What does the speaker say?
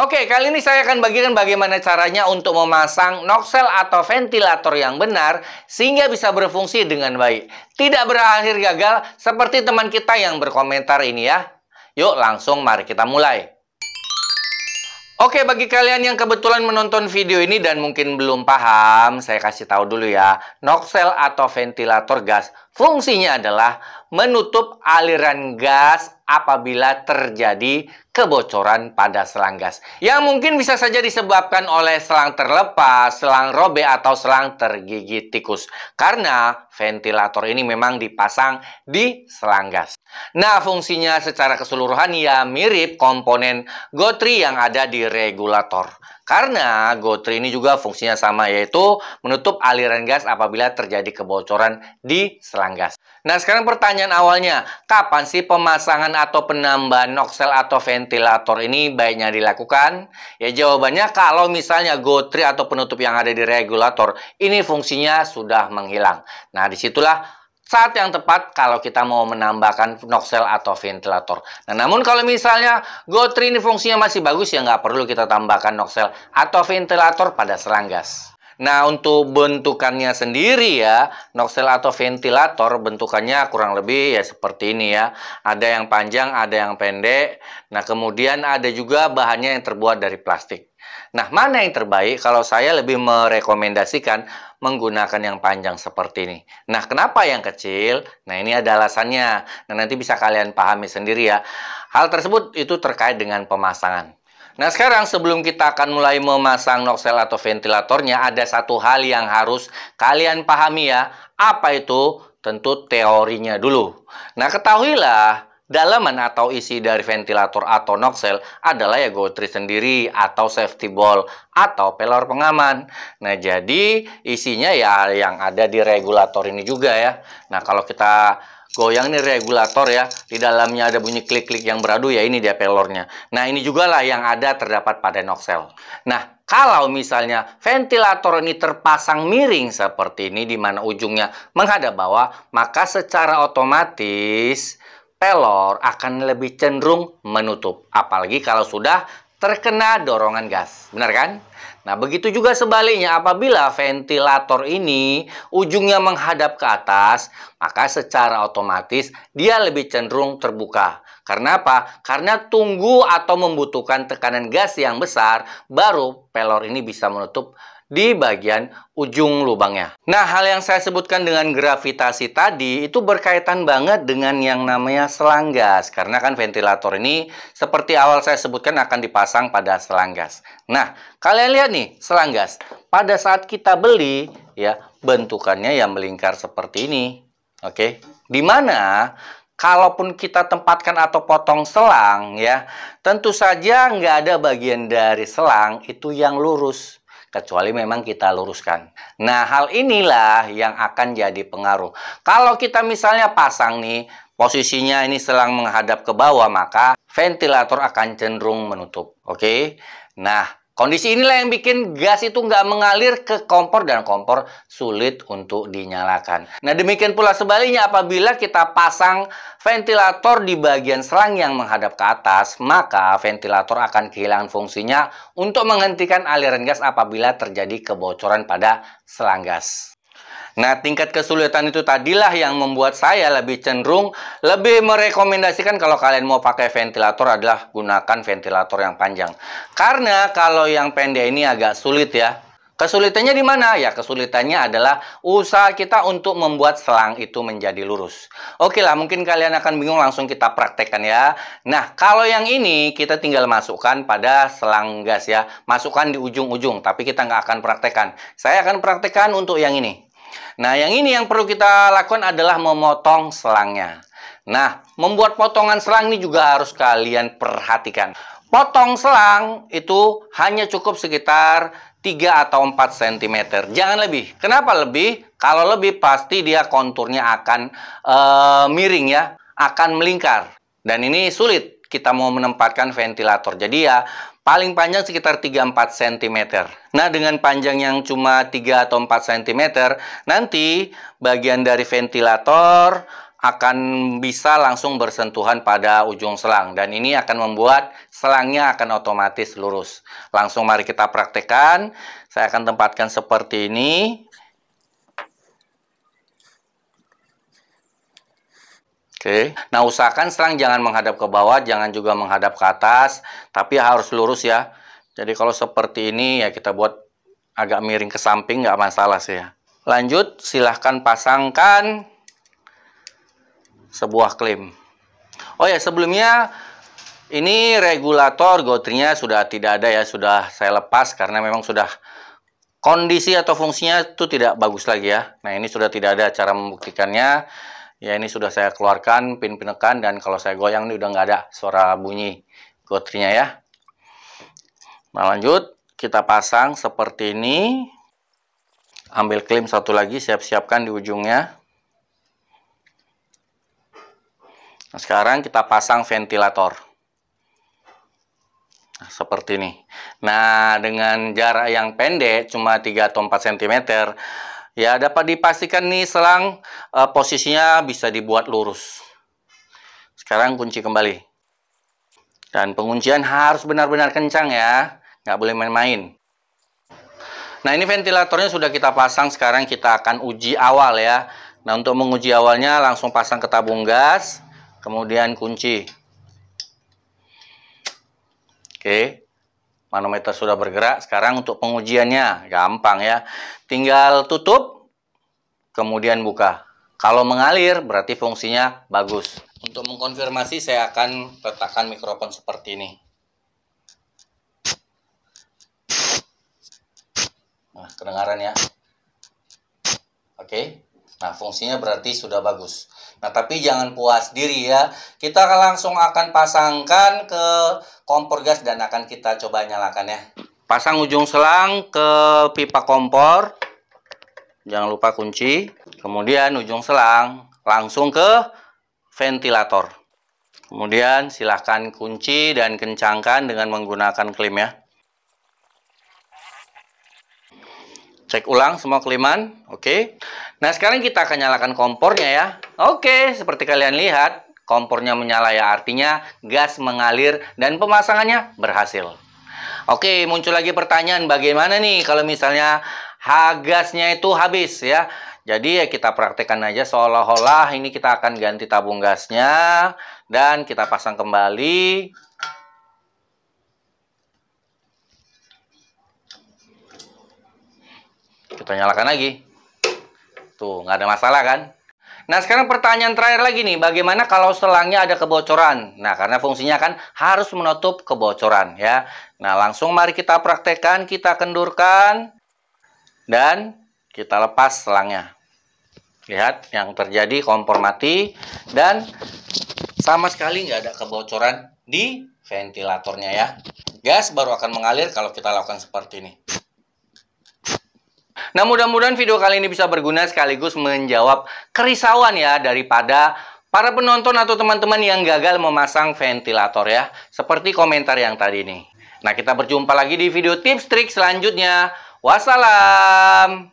Oke, kali ini saya akan bagikan bagaimana caranya untuk memasang noxel atau ventilator yang benar sehingga bisa berfungsi dengan baik. Tidak berakhir gagal seperti teman kita yang berkomentar ini ya. Yuk langsung mari kita mulai. Oke, bagi kalian yang kebetulan menonton video ini dan mungkin belum paham, saya kasih tahu dulu ya. Noxel atau ventilator gas fungsinya adalah menutup aliran gas apabila terjadi kebocoran pada selang gas. Yang mungkin bisa saja disebabkan oleh selang terlepas, selang robek atau selang tergigit tikus. Karena ventilator ini memang dipasang di selang gas. Nah, fungsinya secara keseluruhan ya mirip komponen gotri yang ada di regulator. Karena gotri ini juga fungsinya sama yaitu menutup aliran gas apabila terjadi kebocoran di selang gas. Nah, sekarang pertanyaan awalnya, kapan sih pemasangan atau penambahan noksel atau ventilator ini baiknya dilakukan? Ya, jawabannya kalau misalnya gotri atau penutup yang ada di regulator ini fungsinya sudah menghilang. Nah, disitulah saat yang tepat kalau kita mau menambahkan noxel atau ventilator. Nah, namun kalau misalnya gotri ini fungsinya masih bagus ya nggak perlu kita tambahkan noxel atau ventilator pada selang Nah, untuk bentukannya sendiri ya, noxel atau ventilator bentukannya kurang lebih ya seperti ini ya. Ada yang panjang, ada yang pendek. Nah, kemudian ada juga bahannya yang terbuat dari plastik. Nah, mana yang terbaik? Kalau saya lebih merekomendasikan menggunakan yang panjang seperti ini. Nah, kenapa yang kecil? Nah, ini ada alasannya. Nah, nanti bisa kalian pahami sendiri ya. Hal tersebut itu terkait dengan pemasangan. Nah, sekarang sebelum kita akan mulai memasang noxel atau ventilatornya, ada satu hal yang harus kalian pahami ya. Apa itu? Tentu teorinya dulu. Nah, ketahuilah Dalaman atau isi dari ventilator atau noxel adalah ya gotri sendiri atau safety ball atau pelor pengaman. Nah, jadi isinya ya yang ada di regulator ini juga ya. Nah, kalau kita goyang nih regulator ya, di dalamnya ada bunyi klik-klik yang beradu ya ini dia pelornya. Nah, ini juga lah yang ada terdapat pada noxel. Nah, kalau misalnya ventilator ini terpasang miring seperti ini di mana ujungnya menghadap bawah, maka secara otomatis pelor akan lebih cenderung menutup, apalagi kalau sudah terkena dorongan gas. Benar kan? Nah, begitu juga sebaliknya apabila ventilator ini ujungnya menghadap ke atas, maka secara otomatis dia lebih cenderung terbuka. Karena apa? Karena tunggu atau membutuhkan tekanan gas yang besar baru pelor ini bisa menutup di bagian ujung lubangnya. Nah, hal yang saya sebutkan dengan gravitasi tadi itu berkaitan banget dengan yang namanya selang gas. Karena kan ventilator ini seperti awal saya sebutkan akan dipasang pada selang gas. Nah, kalian lihat nih selang gas. Pada saat kita beli ya, bentukannya yang melingkar seperti ini. Oke. Dimana kalaupun kita tempatkan atau potong selang ya, tentu saja nggak ada bagian dari selang itu yang lurus kecuali memang kita luruskan. Nah, hal inilah yang akan jadi pengaruh. Kalau kita misalnya pasang nih, posisinya ini selang menghadap ke bawah, maka ventilator akan cenderung menutup. Oke, okay? nah Kondisi inilah yang bikin gas itu nggak mengalir ke kompor dan kompor sulit untuk dinyalakan. Nah demikian pula sebaliknya apabila kita pasang ventilator di bagian selang yang menghadap ke atas, maka ventilator akan kehilangan fungsinya untuk menghentikan aliran gas apabila terjadi kebocoran pada selang gas. Nah, tingkat kesulitan itu tadilah yang membuat saya lebih cenderung lebih merekomendasikan kalau kalian mau pakai ventilator adalah gunakan ventilator yang panjang. Karena kalau yang pendek ini agak sulit ya. Kesulitannya di mana? Ya, kesulitannya adalah usaha kita untuk membuat selang itu menjadi lurus. Oke lah, mungkin kalian akan bingung langsung kita praktekkan ya. Nah, kalau yang ini kita tinggal masukkan pada selang gas ya. Masukkan di ujung-ujung, tapi kita nggak akan praktekkan. Saya akan praktekkan untuk yang ini. Nah, yang ini yang perlu kita lakukan adalah memotong selangnya. Nah, membuat potongan selang ini juga harus kalian perhatikan. Potong selang itu hanya cukup sekitar 3 atau 4 cm. Jangan lebih. Kenapa lebih? Kalau lebih pasti dia konturnya akan uh, miring ya, akan melingkar. Dan ini sulit kita mau menempatkan ventilator. Jadi ya paling panjang sekitar 3-4 cm. Nah, dengan panjang yang cuma 3 atau 4 cm, nanti bagian dari ventilator akan bisa langsung bersentuhan pada ujung selang dan ini akan membuat selangnya akan otomatis lurus. Langsung mari kita praktekkan. Saya akan tempatkan seperti ini. Oke. Okay. Nah, usahakan selang jangan menghadap ke bawah, jangan juga menghadap ke atas, tapi harus lurus ya. Jadi kalau seperti ini ya kita buat agak miring ke samping nggak masalah sih ya. Lanjut, silahkan pasangkan sebuah klaim. Oh ya, sebelumnya ini regulator gotrinya sudah tidak ada ya, sudah saya lepas karena memang sudah kondisi atau fungsinya itu tidak bagus lagi ya. Nah, ini sudah tidak ada cara membuktikannya. Ya ini sudah saya keluarkan, pin penekan dan kalau saya goyang ini udah nggak ada suara bunyi gotrinya ya. Nah lanjut, kita pasang seperti ini. Ambil klim satu lagi, siap-siapkan di ujungnya. Nah, sekarang kita pasang ventilator. Nah, seperti ini. Nah, dengan jarak yang pendek, cuma 3 atau 4 cm, Ya, dapat dipastikan nih selang uh, posisinya bisa dibuat lurus. Sekarang kunci kembali. Dan penguncian harus benar-benar kencang ya, nggak boleh main-main. Nah, ini ventilatornya sudah kita pasang, sekarang kita akan uji awal ya. Nah, untuk menguji awalnya langsung pasang ke tabung gas, kemudian kunci. Oke manometer sudah bergerak. Sekarang untuk pengujiannya gampang ya. Tinggal tutup, kemudian buka. Kalau mengalir berarti fungsinya bagus. Untuk mengkonfirmasi saya akan letakkan mikrofon seperti ini. Nah, kedengaran ya. Oke. Nah, fungsinya berarti sudah bagus. Nah, tapi jangan puas diri ya. Kita akan langsung akan pasangkan ke kompor gas dan akan kita coba nyalakan ya. Pasang ujung selang ke pipa kompor. Jangan lupa kunci. Kemudian ujung selang langsung ke ventilator. Kemudian silahkan kunci dan kencangkan dengan menggunakan klim ya. Cek ulang semua keliman. Oke. Nah, sekarang kita akan nyalakan kompornya ya. Oke, seperti kalian lihat, kompornya menyala ya. Artinya gas mengalir dan pemasangannya berhasil. Oke, muncul lagi pertanyaan bagaimana nih kalau misalnya gasnya itu habis ya. Jadi ya kita praktekkan aja seolah-olah ini kita akan ganti tabung gasnya dan kita pasang kembali Kita nyalakan lagi. Tuh, nggak ada masalah kan? Nah, sekarang pertanyaan terakhir lagi nih, bagaimana kalau selangnya ada kebocoran? Nah, karena fungsinya kan harus menutup kebocoran ya. Nah, langsung mari kita praktekkan, kita kendurkan dan kita lepas selangnya. Lihat yang terjadi kompor mati dan sama sekali nggak ada kebocoran di ventilatornya ya. Gas baru akan mengalir kalau kita lakukan seperti ini. Nah, mudah-mudahan video kali ini bisa berguna sekaligus menjawab kerisauan ya daripada para penonton atau teman-teman yang gagal memasang ventilator ya. Seperti komentar yang tadi ini. Nah, kita berjumpa lagi di video tips trik selanjutnya. Wassalam.